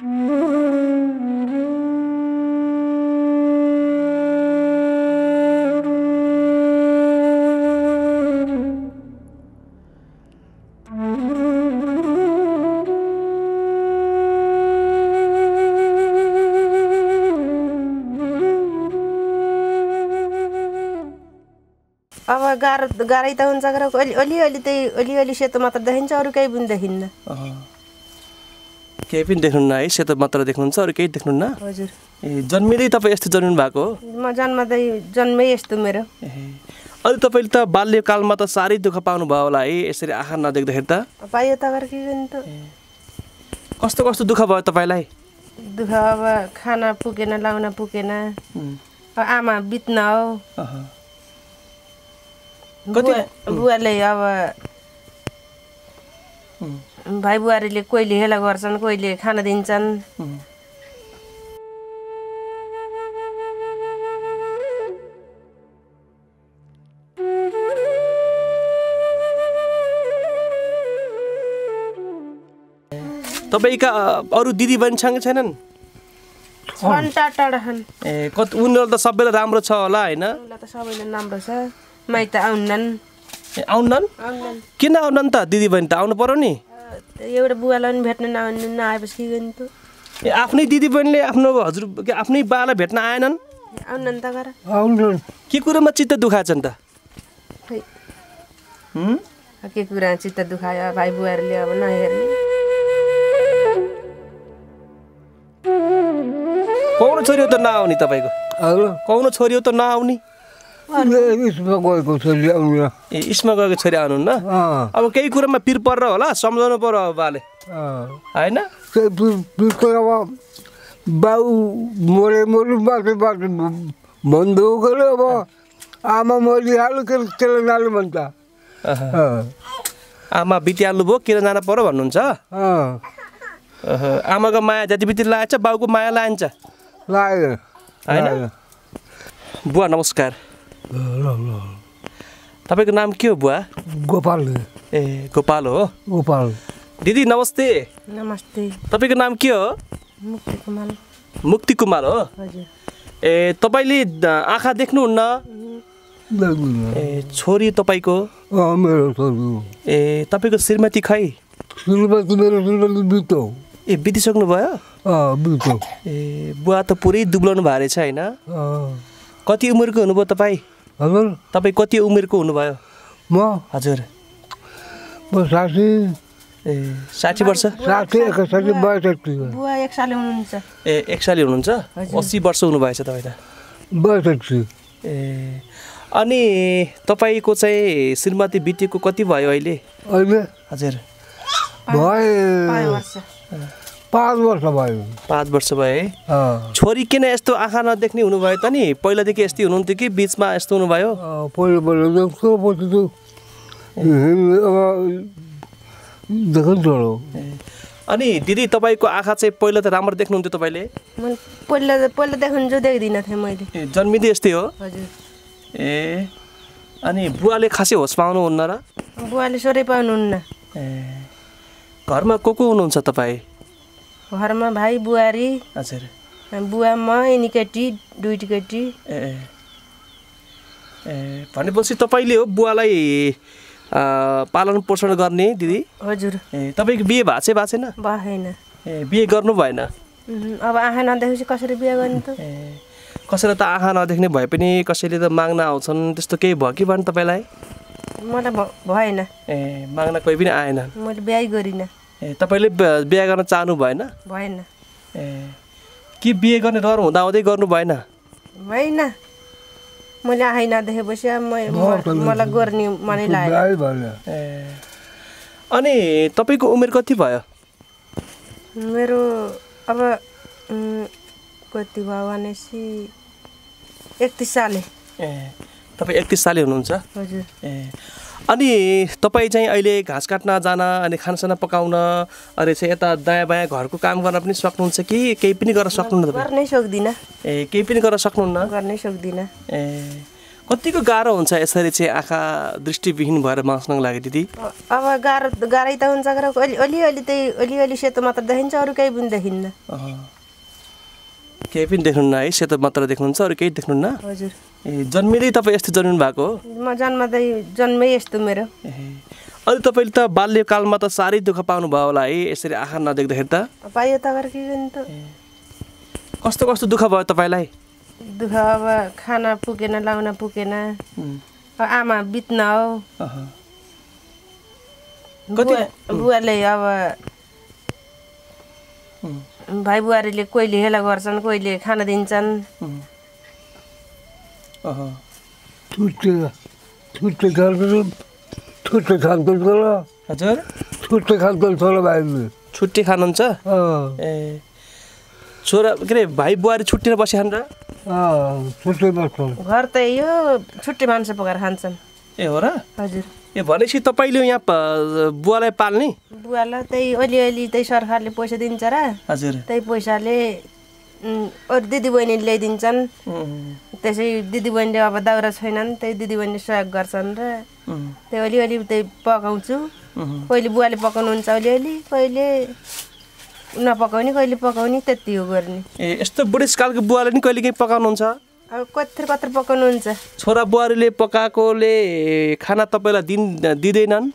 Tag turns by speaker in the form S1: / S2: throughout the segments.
S1: अब गाह्रो
S2: गाह्रै त हुन्छ अलि अलिअलि त्यही अलिअलि सेतो मात्र देखिन्छ अरू केही पनि देखिन्न
S3: केही पनि देख्नुहुन्न है सेतो मात्र देख्नुहुन्छ अरू केही देख्नुहुन्न हजुर ए जन्मिँदै तपाईँ यस्तो जन्मिनु भएको हो
S2: म जन्मदै जन्मै यस्तो मेरो
S3: अहिले तपाईँले त बाल्यकालमा त साह्रै दुःख पाउनुभयो होला है यसरी आँखा नदेख्दाखेरि त
S2: पाइयो त
S3: कस्तो कस्तो दुःख भयो तपाईँलाई
S2: दुःख अब खाना पुगेन लाउन पुगेन आमा बित्न हो बुवाले अब भाइ बुहारीले कोहीले हेला गर्छन् कोहीले खाना दिन्छन्
S3: तपाईँका अरू दिदी बहिनीसँग छैनन् ए कति उनीहरू त सबैलाई राम्रो छ होला होइन
S2: माइत आउन्नन्
S3: किन आउनन् त दिदी बहिनी त आउनु पर्यो नि
S2: एउटा बुवालाई पनि भेट्न नआउनु नआएपछि के त
S3: आफ्नै दिदी बहिनीले आफ्नो हजुर आफ्नै बालाई भेट्न आएनन् आउनन् त गर के कुरामा चित्त नि त
S2: के कुरा चित्त दुखायो भाइ बुवाहरूले अब नहेर्ने
S3: कौनो छोरी हो त नआउने तपाईँको कौन छोरी हो त नआउने गएको छोरी ए इसमा गएको छोरी आउनुहुन्न अब केही कुरामा पिर पर्छ होला सम्झाउनु पर्यो अब बाले होइन
S1: बाउ मरे मरे बाटो बाटो भन्दो गऱ्यो अब आमा मरिहाल्नु के केले नानु भन्छ
S3: आमा बितिहाल्नु भयो किन जानु पर्यो भन्नुहुन्छ आमाको माया जति बित्ति लाग्छ बाउको माया लान्छ लाग्यो होइन बुवा नमस्कार ल ल तपाईँको नाम के हो बुवा गोपाल ए गोपाल हो गोपाल दिदी नमस्ते नमस्ते तपाईँको नाम के हो मुक्ति कुमार मुक्ति कुमार हो ए तपाईँले आँखा देख्नुहुन्न ए छोरी तपाईँको ए तपाईँको श्रीमती खै श्रीमती मेरो ए बितिसक्नु भयो ए बुवा त पुरै दुब्लाउनु भएको रहेछ होइन कति उमेरको हुनुभयो तपाईँ हजुर तपाईँ कति उमेरको हुनुभयो
S1: म हजुर म साठी ए साठी वर्ष साठी एकसठी बयसठी
S3: ए एक साली हुनुहुन्छ अस्सी वर्ष हुनुभएछ तपाईँ त बयसठी ए अनि तपाईँको चाहिँ श्रीमती बितेको कति भयो अहिले
S1: अहिले हजुर
S3: भयो
S1: पाँच वर्ष भयो
S3: पाँच वर्ष भयो है छोरी किन यस्तो आँखा नदेख्ने हुनुभयो त नि पहिलादेखि यस्तै हुनुहुन्थ्यो कि बिचमा यस्तो हुनुभयो
S1: देख्छु पछि
S3: अनि दिदी तपाईँको आँखा चाहिँ पहिला त राम्रो देख्नुहुन्थ्यो तपाईँले
S2: पहिला पहिला देख्नु देख्दिनँ थिएँ मैले
S3: जन्मिँदै यस्तै हो
S2: हजुर
S3: ए अनि बुवाले खासै होस पाउनुहुन्न र
S2: बुवाले सोरै पाउनुहुन्न ए
S3: घरमा को को हुनुहुन्छ तपाईँ
S2: घरमा भाइ बुहारी हजुर बुवा म यिनी केटी दुई केटी
S3: ए ए भनेपछि तपाईँले हो बुवालाई पालन पोषण गर्ने दिदी हजुर ए तपाईँको बिहे भएको छ भएको छैन भएन ए बिहे गर्नु भएन
S2: अब आँखा नदेखेपछि कसरी बिहे गर्ने त ए
S3: कसैलाई त आँखा नदेख्ने भए पनि कसैले त माग्न आउँछन् त्यस्तो केही भयो कि भएन तपाईँलाई
S2: मलाई भएन
S3: ए माग्न कोही पनि आएन
S2: मैले बिहा गरिनँ
S3: ए तपाईँले बिहा गर्न चाहनु भएन भएन ए के बिहे गर्ने हुँदा हुँदाहुँदै गर्नु भएन
S2: भएन मैले आइना देखेपछि मलाई गर्ने मनै
S3: लाग्यो ए अनि तपाईँको उमेर कति भयो
S2: मेरो अब कति भयो भनेपछि एकतिस साल ए
S3: तपाईँ एकतिस साल हुनुहुन्छ हजुर ए अनि तपाईँ चाहिँ अहिले घाँस काट्न जान अनि खानासाना पकाउन अरे चाहिँ यता दायाँ बायाँ घरको काम गर्न पनि सक्नुहुन्छ कि केही पनि गर्न सक्नुहुन्न
S2: गर्नै सक्दिनँ
S3: ए केही पनि गर्न सक्नुहुन्न गर्नै सक्दिनँ ए कतिको गाह्रो हुन्छ यसरी चाहिँ आँखा दृष्टिविहीन भएर बाँच्नको लागि दिदी
S2: अब गाह्रो गाह्रै त हुन्छ अलिअलि त्यही अलिअलि सेतो मात्र देखिन्छ अरू केही पनि देखिन्न
S3: केही पनि देख्नुहुन्न है सेतो मात्र देख्नुहुन्छ अरू केही देख्नुहुन्न हजुर ए जन्मिँदै तपाईँ यस्तो जन्मिनु भएको हो
S2: म जन्मदै जन्मै यस्तो मेरो ए
S3: अनि तपाईँले त बाल्यकालमा त साह्रै दुःख पाउनुभयो होला है यसरी आँखा नदेख्दाखेरि त
S2: पाइयो त
S3: कस्तो कस्तो दुःख भयो तपाईँलाई
S2: दुःख अब खाना पुगेन लाउन पुगेन आमा बित्न हो
S1: बुवाले
S2: अब भाइ बुहारीले कोहीले हेला गर्छन् कोहीले खाना दिन्छन्
S3: हजुर भाइ छुट्टी खानुहुन्छ ए छोरा के अरे भाइ बुहारी बसी खान्छ
S2: घर त यो छुट्टी मान्छे पकाएर खान्छन्
S3: ए हो र हजुर ए भनेपछि तपाईँले यहाँ बुवालाई पाल्ने
S2: बुवालाई त्यही अलिअलि त्यही सरकारले पैसा दिन्छ र हजुर त्यही पैसाले अरू दिदी बहिनीले ल्याइदिन्छन् त्यसै दिदीबहिनीले अब दाउरा छैनन् त्यही दिदीबहिनीले सहयोग गर्छन् र त्यही अलिअलि त्यही पकाउँछु कहिले बुवाले पकाउनुहुन्छ अलिअलि कहिले नपकाउने कहिले पकाउने त्यति हो गर्ने
S3: ए यस्तो बुढेसकालको बुवाले नि कहिले केही पकाउनुहुन्छ
S2: अब कत्र कत्र पकाउनुहुन्छ
S3: छोरा बुहारीले पकाएकोले खाना तपाईँलाई दिन दिँदैनन्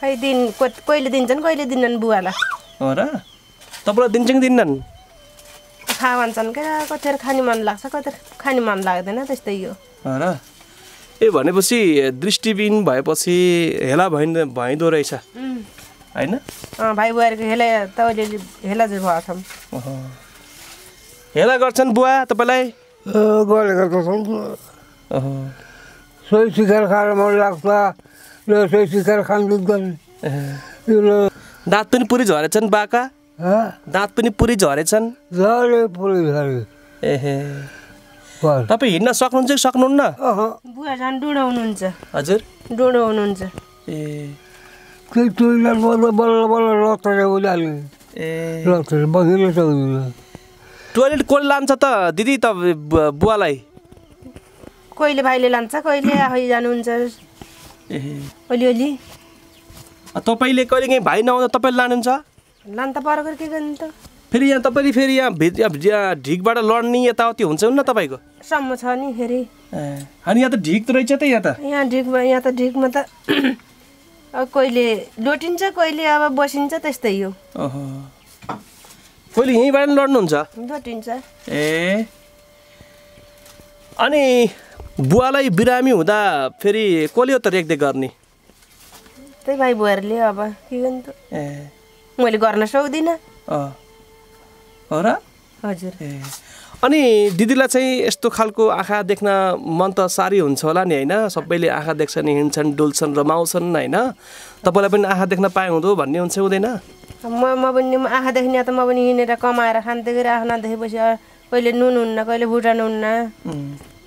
S2: खै दिन कहिले दिन्छन् कहिले दिन्नन् बुवालाई
S3: हो र तपाईँलाई दिन्छन् दिन्नन्
S2: खा भन्छन् क्या कतिर खानु मन लाग्छ कतिर खानु मन लाग्दैन त्यस्तै हो
S3: र ए भनेपछि दृष्टिबिन भएपछि हेला भइ भइँदो रहेछ होइन
S2: भाइ बुहारीको हेला त अहिले हेला भएको छ
S3: हेला गर्छन् बुवा तपाईँलाई
S1: गरेको छन् सोही सिकेर खान मन लाग्छ
S3: र सोही सिकेर खानु पनि दाँत पनि पुरै झरेछन् बाका दाँत पनि पुरै झरेछन् झरे पुरै झरे एहे तपाईँ हिँड्न सक्नुहुन्छ कि सक्नुहुन्न बुवा
S2: झन् डुँडो हुनुहुन्छ हजुर डुडो
S3: हुनुहुन्छ ए बल्ल बल्ल बल्ल लतरे उनीहरूले लतरे बहिलो सक्दैन टोइलेट कसले लान्छ त दिदी त बुवालाई
S2: कहिले भाइले लान्छ कहिले आफै जानुहुन्छ अलिअलि
S3: तपाईँले कहिले कहीँ भाइ नआउँदा तपाईँले लानुहुन्छ
S2: लानु त पर के गर्नु त
S3: फेरि यहाँ तपाईँले फेरि यहाँ ढिकबाट लड्ने यताउति हुन्छ नि तपाईँको
S2: सम्म छ नि फेरि
S3: अनि यहाँ त ढिक त रहेछ त यहाँ त
S2: यहाँ ढिकमा यहाँ त ढिकमा त कहिले लोटिन्छ कहिले अब बसिन्छ त्यस्तै हो कोहीले यहीँबाट पनि लड्नुहुन्छ
S3: ए अनि बुवालाई बिरामी हुँदा फेरि कसले हो त रेखदेख गर्ने
S2: त्यही भाइ बुवाहरूले अब के गर्नु त ए मैले गर्न सक्दिनँ
S3: हो र हजुर अनि दिदीलाई चाहिँ यस्तो खालको आँखा देख्न मन त साह्रै हुन्छ होला नि होइन सबैले आँखा देख्छन् हिँड्छन् डुल्छन् रमाउँछन् होइन तपाईँलाई पनि आँखा देख्न पाए हुँदो भन्ने हुन्छ हुँदैन
S2: म म पनि आँखा देख्ने त म पनि हिँडेर कमाएर खाँदाखेरि आँखा नदेखेपछि कहिले नुन हुन्न कहिले भुटान हुन्न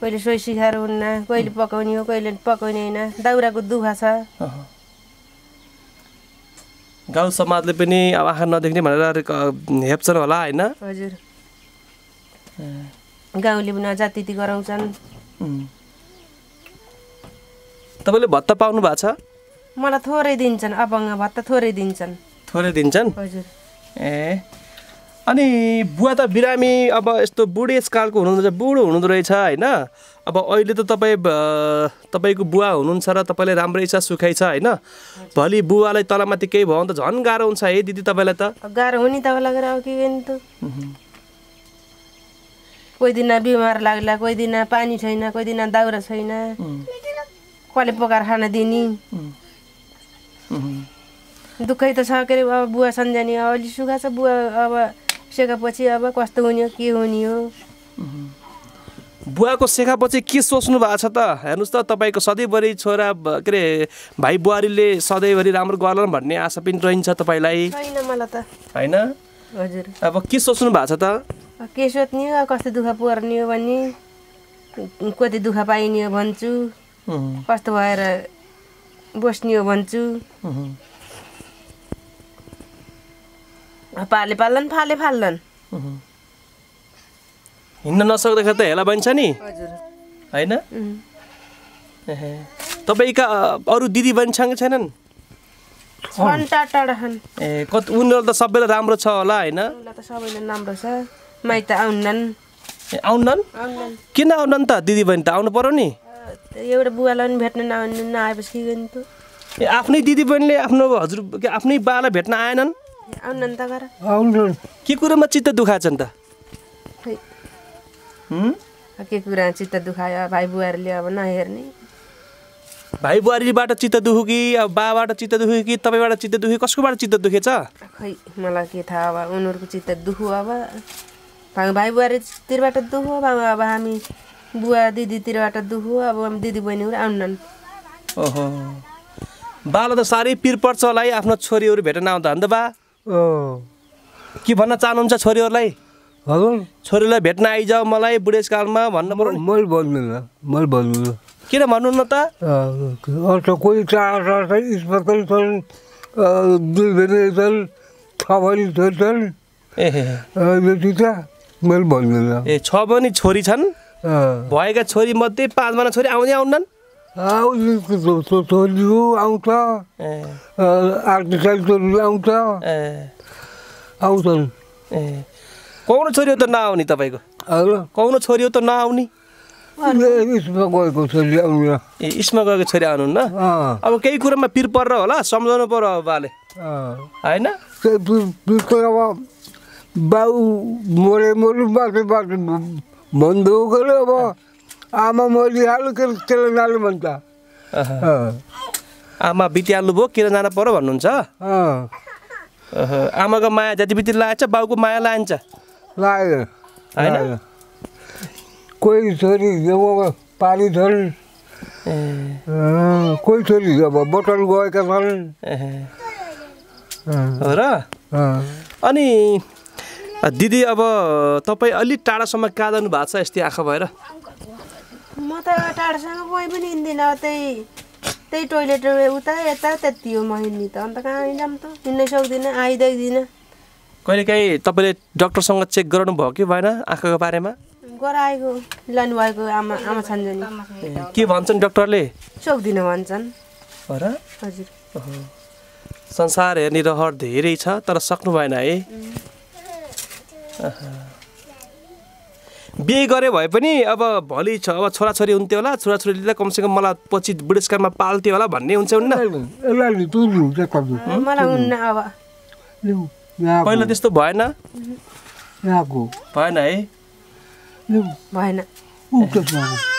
S2: कहिले सोही सिखाएर हुन्न कहिले पकाउने हो कहिले पकाउने होइन दाउराको दुखा छ
S3: गाउँ समाजले पनि अब आँखा नदेख्ने भनेर हेप्छन् होला होइन
S2: हजुर गाउँले पनि अझ त्यति गराउँछन्
S3: तपाईँले भत्ता पाउनु भएको छ
S2: मलाई थोरै दिन्छन् अबङ्ग भत्ता थोरै दिन्छन्
S3: थोरै दिन्छन् हजुर ए अनि बुवा त बिरामी अब यस्तो बुढेसकालको कालको रहेछ बुढो हुनुहुँदो रहेछ होइन अब अहिले त तपाईँ तपाईँको बुवा हुनुहुन्छ र तपाईँले राम्रै छ सुखै छ होइन भोलि बुवालाई तलमाथि केही भयो भने त झन् गाह्रो हुन्छ है दिदी तपाईँलाई त गाह्रो
S2: हुने तपाईँलाई के गर्ने
S3: त
S2: कोही दिन बिमार लाग्ला कोही दिन पानी छैन कोही दिन दाउरा छैन कसले पकाएर खान दिने दुःखै त छ के अरे अब बुवा सम्झाने अलि सुखा छ बुवा अब सेकापछि अब कस्तो हुने हो के हुने हो
S3: बुवाको सेखापछि के सोच्नु भएको छ त हेर्नुहोस् त तपाईँको सधैँभरि छोरा के अरे भाइ बुहारीले सधैँभरि राम्रो गर्ला भन्ने आशा पनि रहन्छ तपाईँलाई
S2: होइन
S3: अब के सोच्नु भएको छ त
S2: के सोध्ने हो कस्तो दुःख पर्ने हो भने कति दुःख पाइने हो भन्छु कस्तो भएर बस्ने हो भन्छु पाले पाल्लान् फाले फाल्लान्
S3: हिँड्न नसक्दाखेरि त हेला बन्छ नि होइन तपाईँका अरू दिदी बहिनीसँगै छैनन् ए कति उनीहरू त सबैलाई राम्रो छ होला
S2: होइन माइत आउनन्
S3: आउनन् किन आउनन् त दिदी बहिनी त आउनु पर्यो नि
S2: एउटा बुवालाई पनि भेट्न नआउनु नआएपछि के गर्ने त
S3: ए आफ्नै दिदी बहिनीले आफ्नो हजुर आफ्नै बालाई भेट्न आएनन् आउनन् त गर आउनन् के कुरोमा चित्त नि त
S2: के कुरा चित्त दुखायो भाइ बुहारीले अब नहेर्ने
S3: भाइ बुहारीबाट चित्त दुख्यो कि अब बाबाट चित्त दुख्यो कि तपाईँबाट चित्त दुख्यो कसकोबाट चित्त दुखेछ
S2: खै मलाई के थाहा अब उनीहरूको चित्त दुख्यो अब भाइ बुहारीतिरबाट दुःख बाबु अब हामी बुवा दिदीतिरबाट दुःख अब दिदी बहिनीहरू आउनन्
S3: ओहो बाल त साह्रै पिर पर्छ होला है आफ्नो छोरीहरू भेट्न आउँदा अन्त बा के भन्न चाहनुहुन्छ छोरीहरूलाई हजुर छोरीलाई भेट्न आइजाऊ मलाई बुढेसकालमा भन्न भन्नु मैले भन्नु किन भन्नु न त कोही
S1: चार छन् दुई छन् छ छन् ए मैले भन्दैन
S3: ए छ पनि छोरी छन् भएका छोरी मध्ये पाँचजना छोरी आउँदै आउनन् आउँछ आउँछ ए कौन छोरी हो त नआउने तपाईँको कौन छोरी हो त नआउने
S1: इस्मा गएको छोरी आउनु ए इस्मा गएको छोरी आउनुहुन्न
S3: अब केही कुरामा पिर पर्छ होला सम्झाउनु पर्यो अब बाले होइन
S1: बाउ मरे मरे बाटो बाटो हो गऱ्यो अब आमा मरिहाल्नु के त्यसले जानु भन्छ
S3: आमा बितिहाल्नु भयो किन जानु पर्यो भन्नुहुन्छ आमाको माया जति बित्ति लाग्छ बाउको माया लान्छ लाग्यो होइन कोही
S1: छोरी जब पारी छन् कोही छोरी जब
S3: बटन गएका छन् र अनि दिदी अब तपाईँ अलिक टाढासम्म कहाँ जानु भएको छ यस्तै आँखा भएर
S2: म त टाढासँग कोही पनि हिँड्दिनँ त्यही त्यही टोइलेट उता यता त्यति हो म हिँड्ने त अन्त कहाँ हिँड्दा त हिँड्नै सक्दिनँ
S3: कहिले काहीँ तपाईँले डक्टरसँग चेक गराउनु भयो कि भएन आँखाको बारेमा
S2: गराएको भएको आमा आमा छन्
S3: के भन्छन् डक्टरले
S2: सक्दिनँ भन्छन्
S1: हजुर
S3: संसार हेर्ने रहर धेरै छ तर सक्नु भएन है बिहे गरे भए पनि अब भोलि छ अब छोराछोरी हुन्थ्यो होला छोराछोरीले त कमसेकम मलाई पछि बुढेसकालमा पाल्थ्यो होला भन्ने हुन्छ पहिला त्यस्तो भएन भएन है
S2: भएन